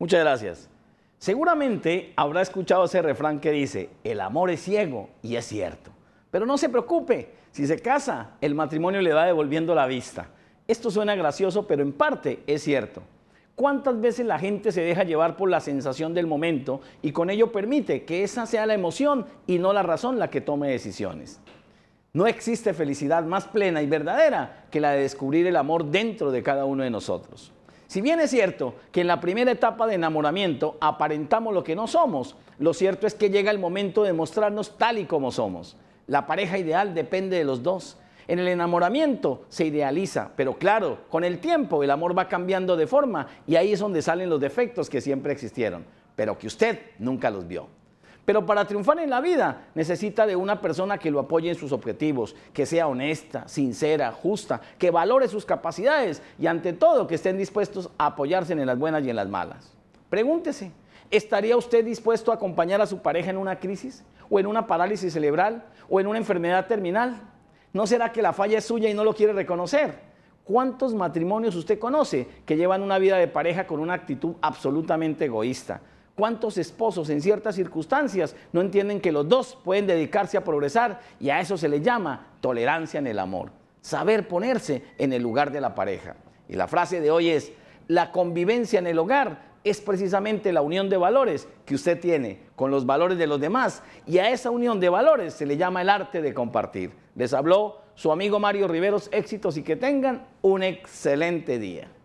Muchas gracias. Seguramente habrá escuchado ese refrán que dice, el amor es ciego, y es cierto. Pero no se preocupe, si se casa, el matrimonio le va devolviendo la vista. Esto suena gracioso, pero en parte es cierto. ¿Cuántas veces la gente se deja llevar por la sensación del momento y con ello permite que esa sea la emoción y no la razón la que tome decisiones? No existe felicidad más plena y verdadera que la de descubrir el amor dentro de cada uno de nosotros. Si bien es cierto que en la primera etapa de enamoramiento aparentamos lo que no somos, lo cierto es que llega el momento de mostrarnos tal y como somos. La pareja ideal depende de los dos. En el enamoramiento se idealiza, pero claro, con el tiempo el amor va cambiando de forma y ahí es donde salen los defectos que siempre existieron, pero que usted nunca los vio. Pero para triunfar en la vida necesita de una persona que lo apoye en sus objetivos, que sea honesta, sincera, justa, que valore sus capacidades y ante todo que estén dispuestos a apoyarse en las buenas y en las malas. Pregúntese, ¿estaría usted dispuesto a acompañar a su pareja en una crisis o en una parálisis cerebral o en una enfermedad terminal? ¿No será que la falla es suya y no lo quiere reconocer? ¿Cuántos matrimonios usted conoce que llevan una vida de pareja con una actitud absolutamente egoísta? ¿Cuántos esposos en ciertas circunstancias no entienden que los dos pueden dedicarse a progresar y a eso se le llama tolerancia en el amor? Saber ponerse en el lugar de la pareja. Y la frase de hoy es, la convivencia en el hogar es precisamente la unión de valores que usted tiene con los valores de los demás. Y a esa unión de valores se le llama el arte de compartir. Les habló su amigo Mario Riveros, éxitos y que tengan un excelente día.